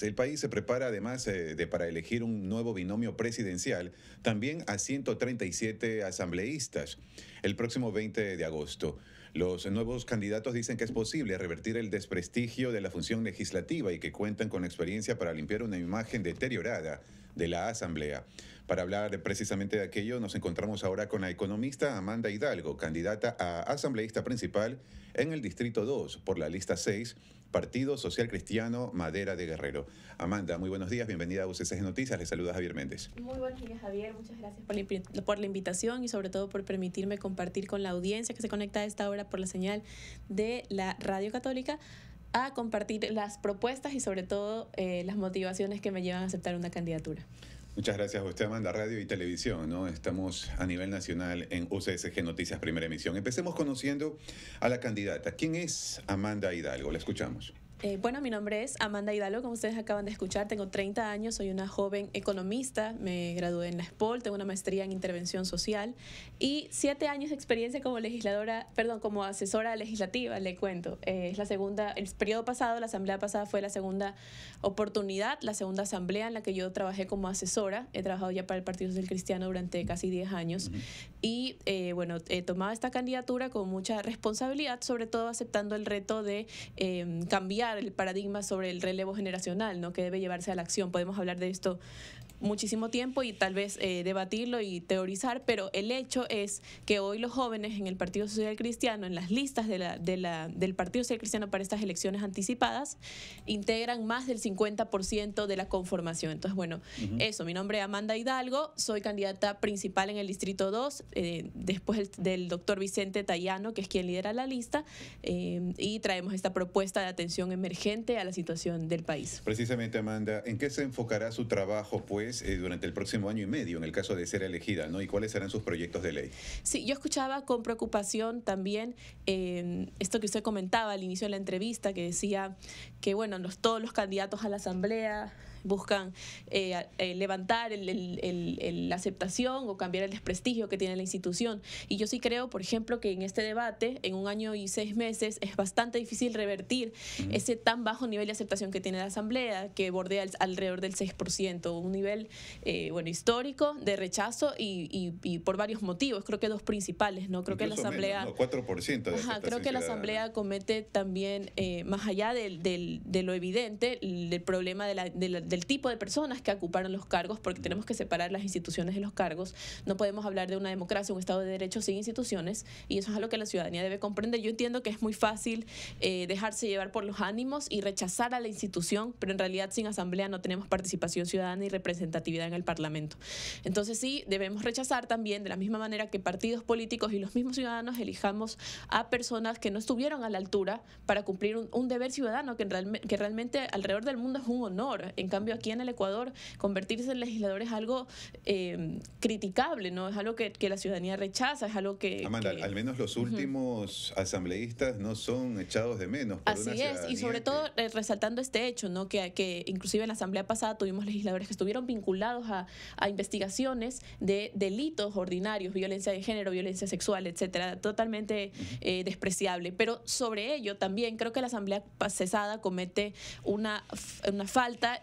El país se prepara además eh, de para elegir un nuevo binomio presidencial, también a 137 asambleístas el próximo 20 de agosto. Los nuevos candidatos dicen que es posible revertir el desprestigio de la función legislativa y que cuentan con experiencia para limpiar una imagen deteriorada de la Asamblea. Para hablar precisamente de aquello, nos encontramos ahora con la economista Amanda Hidalgo, candidata a asambleísta principal en el Distrito 2 por la lista 6, Partido Social Cristiano Madera de Guerrero. Amanda, muy buenos días, bienvenida a UCCG Noticias, le saluda Javier Méndez. Muy buenos días, Javier, muchas gracias por la invitación y sobre todo por permitirme compartir con la audiencia que se conecta a esta hora por la señal de la Radio Católica a compartir las propuestas y sobre todo eh, las motivaciones que me llevan a aceptar una candidatura. Muchas gracias a usted, Amanda, Radio y Televisión. ¿no? Estamos a nivel nacional en UCSG Noticias Primera Emisión. Empecemos conociendo a la candidata. ¿Quién es Amanda Hidalgo? La escuchamos. Eh, bueno, mi nombre es Amanda Hidalgo, como ustedes acaban de escuchar, tengo 30 años, soy una joven economista, me gradué en la SPOL, tengo una maestría en intervención social y siete años de experiencia como legisladora, perdón, como asesora legislativa, le cuento. Eh, es la segunda, el periodo pasado, la asamblea pasada fue la segunda oportunidad, la segunda asamblea en la que yo trabajé como asesora, he trabajado ya para el Partido Social Cristiano durante casi 10 años y eh, bueno, he tomado esta candidatura con mucha responsabilidad, sobre todo aceptando el reto de cambiar el paradigma sobre el relevo generacional, ¿no? que debe llevarse a la acción. Podemos hablar de esto muchísimo tiempo y tal vez eh, debatirlo y teorizar, pero el hecho es que hoy los jóvenes en el Partido Social Cristiano, en las listas de la, del Partido Social Cristiano para estas elecciones anticipadas, integran más del 50% de la conformación. Entonces, bueno, eso, mi nombre es Amanda Hidalgo, soy candidata principal en el Distrito 2, eh, después del doctor Vicente Tayano, que es quien lidera la lista, eh, y traemos esta propuesta de atención emergente a la situación del país. Precisamente, Amanda, ¿en qué se enfocará su trabajo, pues? Eh, durante el próximo año y medio en el caso de ser elegida, ¿no? ¿Y cuáles serán sus proyectos de ley? Sí, yo escuchaba con preocupación también esto que usted comentaba al inicio de la entrevista, que decía que, bueno, todos los candidatos a la Asamblea buscan eh, eh, levantar la aceptación o cambiar el desprestigio que tiene la institución. Y yo sí creo, por ejemplo, que en este debate, en un año y seis meses, es bastante difícil revertir ese tan bajo nivel de aceptación que tiene la Asamblea, que bordea alrededor del 6%, un nivel eh, bueno histórico de rechazo y, por varios motivos, creo que dos principales, ¿no? Creo que la Asamblea... 4% ajá, creo que la Asamblea comete también, más allá de, lo evidente, el problema de de la del tipo de personas que ocuparon los cargos, porque tenemos que separar las instituciones de los cargos. No podemos hablar de una democracia, un Estado de Derecho sin instituciones, y eso es algo que la ciudadanía debe comprender. Yo entiendo que es muy fácil eh, dejarse llevar por los ánimos y rechazar a la institución, pero en realidad sin asamblea no tenemos participación ciudadana y representatividad en el Parlamento. Entonces sí, debemos rechazar también, de la misma manera que partidos políticos y los mismos ciudadanos elijamos a personas que no estuvieron a la altura para cumplir un, deber ciudadano que, que realmente alrededor del mundo es un honor. En cambio, aquí en el Ecuador, convertirse en legislador es algo em, criticable, ¿no? Es algo que, la ciudadanía rechaza, es algo que... Amanda, al menos los últimos asambleístas no son echados de menos. Por Así es, y sobre todo eh, resaltando este hecho, ¿no? Que, que inclusive en la asamblea pasada tuvimos legisladores que estuvieron vinculados a, investigaciones de delitos ordinarios, violencia de género, violencia sexual, etcétera, totalmente eh, despreciable. Pero sobre ello también creo que la asamblea cesada comete una, una falta,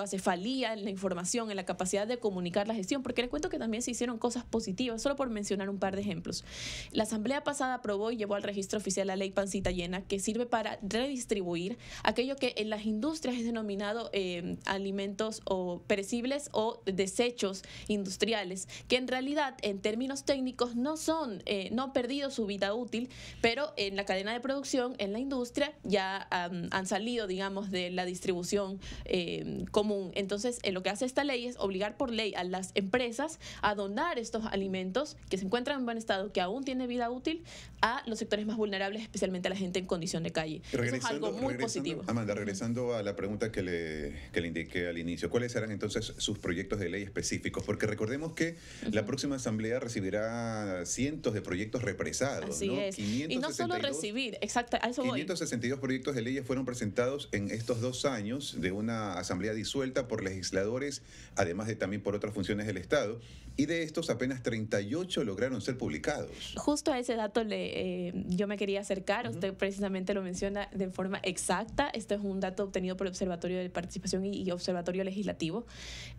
a cefalía en la información, en la capacidad de comunicar la gestión, porque les cuento que también se hicieron cosas positivas, solo por mencionar un par de ejemplos. La asamblea pasada aprobó y llevó al registro oficial la ley Pancita Llena, que sirve para redistribuir aquello que en las industrias es denominado eh, alimentos o perecibles o desechos industriales, que en realidad en términos técnicos no son, eh, no han perdido su vida útil, pero en la cadena de producción, en la industria, ya han salido, digamos, de la distribución eh, común. Entonces, eh, lo que hace esta ley es obligar por ley a las empresas a donar estos alimentos que se encuentran en buen estado, que aún tiene vida útil, a los sectores más vulnerables, especialmente a la gente en condición de calle. es algo muy positivo. Amanda, regresando a la pregunta que le, le indiqué al inicio, ¿cuáles serán entonces sus proyectos de ley específicos? Porque recordemos que la próxima asamblea recibirá cientos de proyectos represados. Así es. y no solo recibir, exacto, a eso 562 proyectos de leyes fueron presentados en estos dos años de una asamblea disuelta por legisladores, además de también por otras funciones del Estado, y de estos apenas 38 lograron ser publicados. Justo a ese dato le, eh, yo me quería acercar, usted precisamente lo menciona de forma exacta, este es un dato obtenido por el Observatorio de Participación y, Observatorio Legislativo.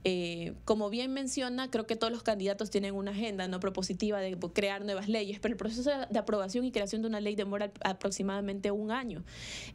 Eh, como bien menciona, creo que todos los candidatos tienen una agenda no propositiva de crear nuevas leyes, pero el proceso de aprobación y creación de una ley demora aproximadamente un año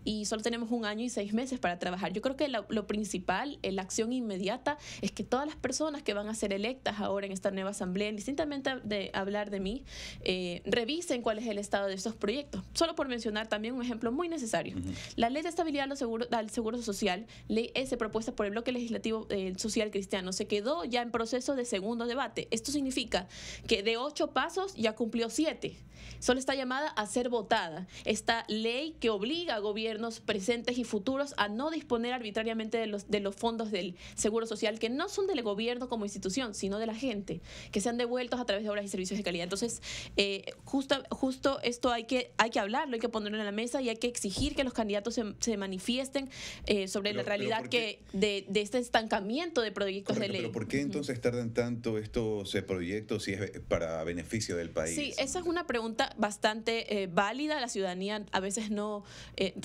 y solo tenemos un año y seis meses para trabajar. Yo creo que lo, lo principal eh, la acción inmediata, es que todas las personas que van a ser electas ahora en esta nueva asamblea, distintamente de hablar de mí, eh, revisen cuál es el estado de estos proyectos. Solo por mencionar también un ejemplo muy necesario. La ley de estabilidad al seguro, al seguro social, ley S propuesta por el bloque legislativo eh, social cristiano, se quedó ya en proceso de segundo debate. Esto significa que de ocho pasos ya cumplió siete. Solo está llamada a ser votada. Esta ley que obliga a gobiernos presentes y futuros a no disponer arbitrariamente los, de los fondos del Seguro Social, que no son del gobierno como institución, sino de la gente, que se han devueltos a través de obras y servicios de calidad. Entonces, eh, justo, justo esto hay que, hay que hablarlo, hay que ponerlo en la mesa y hay que exigir que los candidatos se, manifiesten eh, sobre la realidad que de, este estancamiento de proyectos de ley. Pero ¿por qué entonces tardan tanto estos eh, proyectos si es para beneficio del país? Sí, esa es una pregunta bastante válida. La ciudadanía a veces no,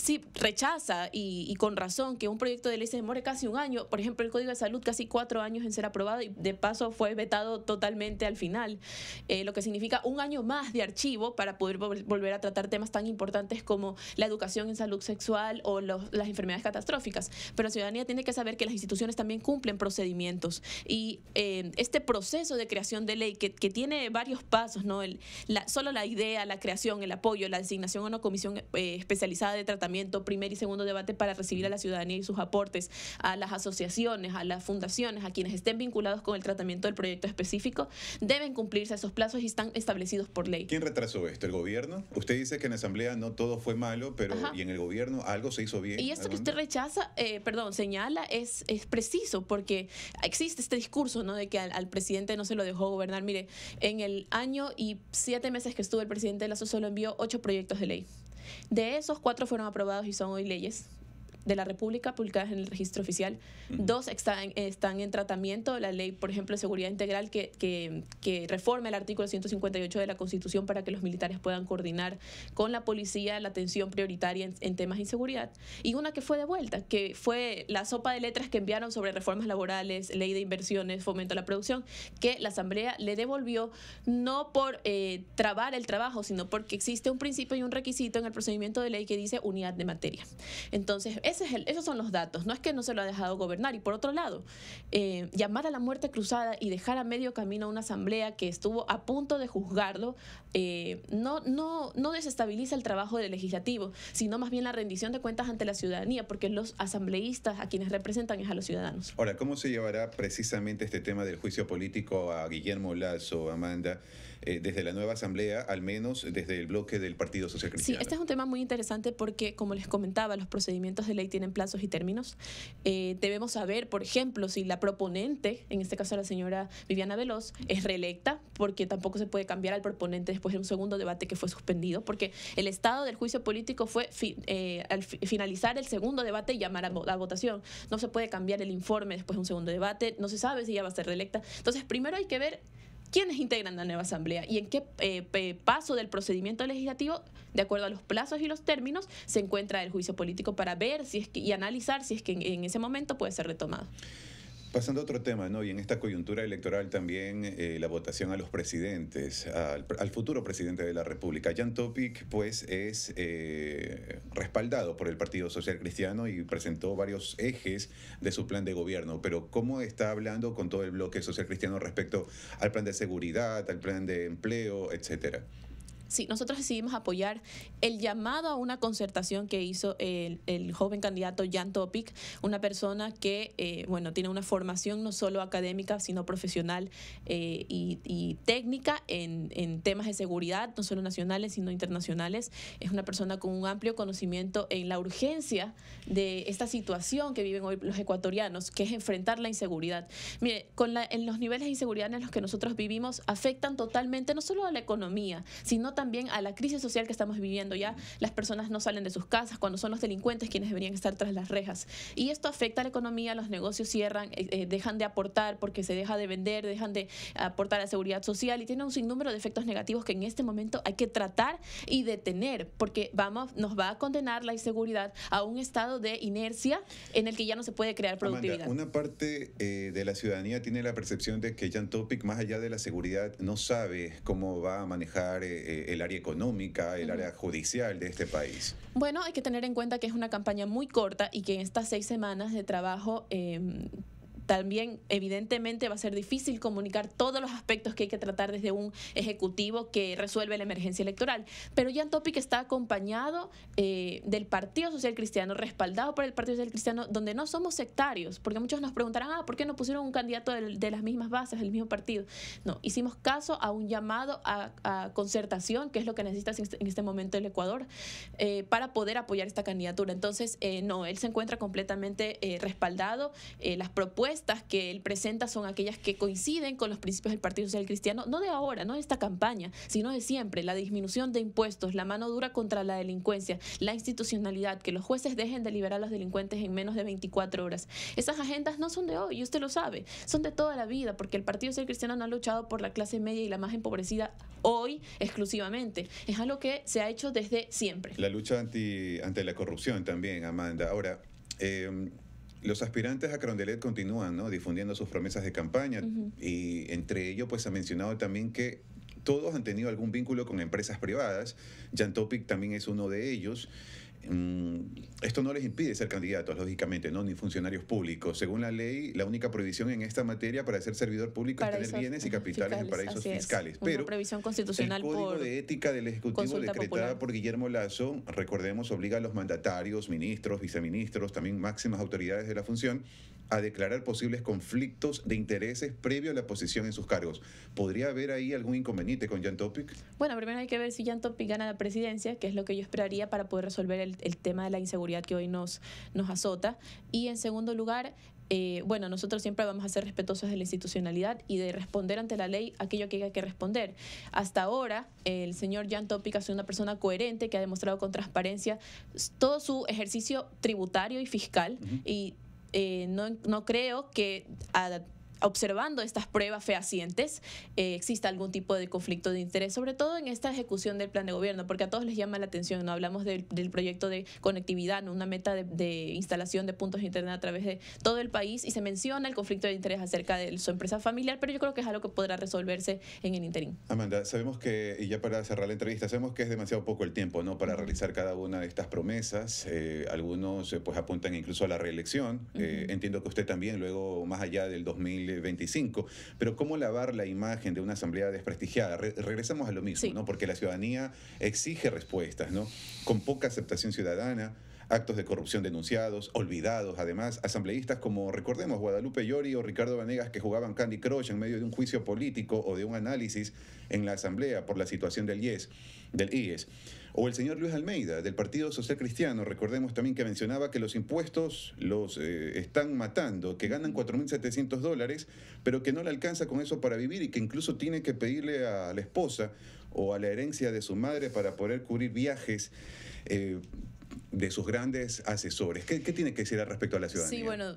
sí, rechaza y, y con razón que un proyecto de ley se demore casi un año. Por ejemplo, el Código de Salud casi cuatro años en ser aprobado y de paso fue vetado totalmente al final, eh, lo que significa un año más de archivo para poder volver a tratar temas tan importantes como la educación en salud sexual o las enfermedades catastróficas. Pero la ciudadanía tiene que saber que las instituciones también cumplen procedimientos y eh, este proceso de creación de ley que, tiene varios pasos, ¿no? El, solo la idea, la creación, el apoyo, la designación a una comisión eh, especializada de tratamiento, primer y segundo debate para recibir a la ciudadanía y sus aportes a la las asociaciones, a las fundaciones, a quienes estén vinculados con el tratamiento del proyecto específico, deben cumplirse esos plazos y están establecidos por ley. ¿Quién retrasó esto? ¿El gobierno? Usted dice que en la Asamblea no todo fue malo, pero ¿y en el gobierno algo se hizo bien? Y esto que usted rechaza, eh, perdón, señala, es, es preciso, porque existe este discurso, ¿no? De que al, presidente no se lo dejó gobernar. Mire, en el año y siete meses que estuvo el presidente de la Lazo solo envió ocho proyectos de ley. De esos, cuatro fueron aprobados y son hoy leyes de la República publicadas en el registro oficial. Dos están, en tratamiento, la ley, por ejemplo, de seguridad integral que, que, reforma el artículo 158 de la Constitución para que los militares puedan coordinar con la policía la atención prioritaria en, temas de inseguridad. Y una que fue de vuelta, que fue la sopa de letras que enviaron sobre reformas laborales, ley de inversiones, fomento a la producción, que la Asamblea le devolvió no por eh, trabar el trabajo, sino porque existe un principio y un requisito en el procedimiento de ley que dice unidad de materia. Entonces, esos son los datos, no es que no se lo ha dejado gobernar. Y por otro lado, eh, llamar a la muerte cruzada y dejar a medio camino a una asamblea que estuvo a punto de juzgarlo, eh, no, no, no desestabiliza el trabajo del legislativo, sino más bien la rendición de cuentas ante la ciudadanía, porque los asambleístas a quienes representan es a los ciudadanos. Ahora, ¿cómo se llevará precisamente este tema del juicio político a Guillermo Lazo, Amanda? Eh, desde la nueva Asamblea, al menos desde el bloque del Partido Social Cristiano. Sí, este es un tema muy interesante porque, como les comentaba, los procedimientos de ley tienen plazos y términos. Eh, debemos saber, por ejemplo, si la proponente, en este caso la señora Viviana Veloz, es reelecta, porque tampoco se puede cambiar al proponente después de un segundo debate que fue suspendido, porque el estado del juicio político fue eh, al finalizar el segundo debate y llamar a, la votación. No se puede cambiar el informe después de un segundo debate, no se sabe si ella va a ser reelecta. Entonces, primero hay que ver quiénes integran la nueva Asamblea y en qué eh, paso del procedimiento legislativo, de acuerdo a los plazos y los términos, se encuentra el juicio político para ver si es y analizar si es que en ese momento puede ser retomado. Pasando a otro tema, ¿no? Y en esta coyuntura electoral también eh, la votación a los presidentes, al, futuro presidente de la República. Jan Topic, pues, es eh, respaldado por el Partido Social Cristiano y presentó varios ejes de su plan de gobierno. Pero, ¿cómo está hablando con todo el bloque social cristiano respecto al plan de seguridad, al plan de empleo, etcétera? sí, nosotros decidimos apoyar el llamado a una concertación que hizo el, joven candidato Jan Topic, una persona que, eh, bueno, tiene una formación no solo académica, sino profesional eh, y, y, técnica en, temas de seguridad, no solo nacionales, sino internacionales. Es una persona con un amplio conocimiento en la urgencia de esta situación que viven hoy los ecuatorianos, que es enfrentar la inseguridad. Mire, con la, en los niveles de inseguridad en los que nosotros vivimos afectan totalmente no solo a la economía, sino también a la crisis social que estamos viviendo. Ya las personas no salen de sus casas cuando son los delincuentes quienes deberían estar tras las rejas. Y esto afecta a la economía, los negocios cierran, eh, eh, dejan de aportar porque se deja de vender, dejan de aportar a seguridad social y tiene un sinnúmero de efectos negativos que en este momento hay que tratar y detener porque vamos, nos va a condenar la inseguridad a un estado de inercia en el que ya no se puede crear productividad. una parte eh, de la ciudadanía tiene la percepción de que Jan Topic, más allá de la seguridad, no sabe cómo va a manejar el área económica, el área judicial de este país? Bueno, hay que tener en cuenta que es una campaña muy corta y que en estas seis semanas de trabajo... Em, también evidentemente va a ser difícil comunicar todos los aspectos que hay que tratar desde un ejecutivo que resuelve la emergencia electoral. Pero Jan Topic está acompañado eh, del Partido Social Cristiano, respaldado por el Partido Social Cristiano, donde no somos sectarios, porque muchos nos preguntarán, ah, ¿por qué no pusieron un candidato de, las mismas bases, del mismo partido? No, hicimos caso a un llamado a, concertación, que es lo que necesita en este, este momento el Ecuador, eh, para poder apoyar esta candidatura. Entonces, eh, no, él se encuentra completamente respaldado. las propuestas propuestas que él presenta son aquellas que coinciden con los principios del Partido Social Cristiano, no de ahora, no de esta campaña, sino de siempre, la disminución de impuestos, la mano dura contra la delincuencia, la institucionalidad, que los jueces dejen de liberar a los delincuentes en menos de 24 horas. Esas agendas no son de hoy, y usted lo sabe, son de toda la vida, porque el Partido Social Cristiano no ha luchado por la clase media y la más empobrecida hoy exclusivamente. Es algo que se ha hecho desde siempre. La lucha anti, ante la corrupción también, Amanda. Ahora, eh, los aspirantes a Carondelet continúan difundiendo sus promesas de campaña y entre ellos pues ha mencionado también que todos han tenido algún vínculo con empresas privadas, Jantopic también es uno de ellos. Mm, esto no les impide ser candidatos, lógicamente, ¿no? ni funcionarios públicos. Según la ley, la única prohibición en esta materia para ser servidor público es tener bienes y capitales en paraísos fiscales. Pero Una prohibición constitucional el Código de Ética del Ejecutivo decretada por Guillermo Lazo, recordemos, obliga a los mandatarios, ministros, viceministros, también máximas autoridades de la función, a declarar posibles conflictos de intereses previo a la posición en sus cargos. ¿Podría haber ahí algún inconveniente con Jan Topic? Bueno, primero hay que ver si Jan Topic gana la presidencia, que es lo que yo esperaría para poder resolver el el, tema de la inseguridad que hoy nos, nos azota. Y en segundo lugar, eh, bueno, nosotros siempre vamos a ser respetuosos de la institucionalidad y de responder ante la ley aquello que hay que responder. Hasta ahora, el señor Jan Tópica es una persona coherente que ha demostrado con transparencia todo su ejercicio tributario y fiscal y eh, no, no creo que a observando estas pruebas fehacientes eh, exista algún tipo de conflicto de interés, sobre todo en esta ejecución del plan de gobierno, porque a todos les llama la atención, no hablamos del, proyecto de conectividad, ¿no? una meta de, instalación de puntos de internet a través de todo el país y se menciona el conflicto de interés acerca de su empresa familiar, pero yo creo que es algo que podrá resolverse en el interín. Amanda, sabemos que, y ya para cerrar la entrevista, sabemos que es demasiado poco el tiempo ¿no? para realizar cada una de estas promesas, eh, algunos eh, pues apuntan incluso a la reelección, entiendo que usted también luego, más allá del 2000, 25, pero ¿cómo lavar la imagen de una asamblea desprestigiada? regresamos a lo mismo, ¿no? Porque la ciudadanía exige respuestas, ¿no? Con poca aceptación ciudadana actos de corrupción denunciados, olvidados, además, asambleístas como, recordemos, Guadalupe Llori o Ricardo Vanegas que jugaban Candy Crush en medio de un juicio político o de un análisis en la asamblea por la situación del e del IES. O el señor Luis Almeida, del Partido Social Cristiano, recordemos también que mencionaba que los impuestos los eh, están matando, que ganan 4.700 dólares, pero que no le alcanza con eso para vivir y que incluso tiene que pedirle a la esposa o a la herencia de su madre para poder cubrir viajes. Eh, de sus grandes asesores. ¿Qué, ¿Qué, tiene que decir al respecto a la ciudadanía? Sí, bueno,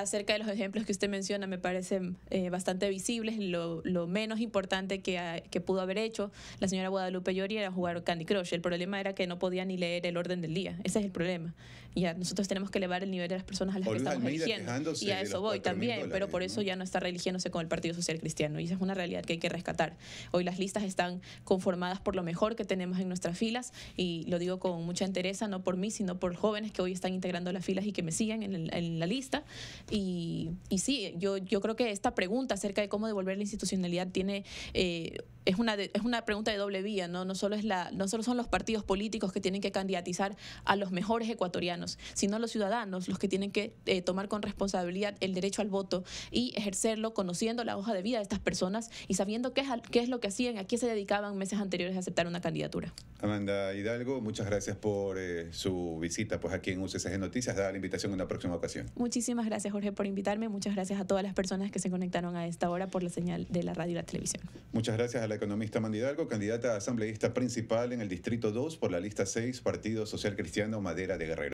acerca de los ejemplos que usted menciona me parecen eh, bastante visibles. Lo, menos importante ah, que, pudo haber hecho la señora Guadalupe Llori era jugar Candy Crush. El problema era que no podía ni leer el orden del día. Ese es el problema. Ya nosotros tenemos que elevar el nivel de las personas a las que estamos eligiendo. Y a eso voy también, pero por eso ya no está religiéndose con el Partido Social Cristiano. Y esa es una realidad que hay que rescatar. Hoy las listas están conformadas por lo mejor que tenemos en nuestras filas y lo digo con mucha entereza, no por mí, sino por jóvenes que hoy están integrando las filas y que me siguen en la lista y, sí, yo, yo creo que esta pregunta acerca de cómo devolver la institucionalidad tiene... Eh, es una, es una pregunta de doble vía, ¿no? No solo, es la, no solo son los partidos políticos que tienen que candidatizar a los mejores ecuatorianos, sino los ciudadanos los que tienen que eh, tomar con responsabilidad el derecho al voto y ejercerlo conociendo la hoja de vida de estas personas y sabiendo qué es, qué es lo que hacían, a qué se dedicaban meses anteriores a aceptar una candidatura. Amanda Hidalgo, muchas gracias por eh, su visita pues aquí en UCCG Noticias. Da la invitación en una próxima ocasión. Muchísimas gracias. Jorge por invitarme, muchas gracias a todas las personas que se conectaron a esta hora por la señal de la radio y la televisión. Muchas gracias a la economista Mandidalgo, candidata a asambleísta principal en el Distrito 2 por la lista 6, Partido Social Cristiano Madera de Guerrero.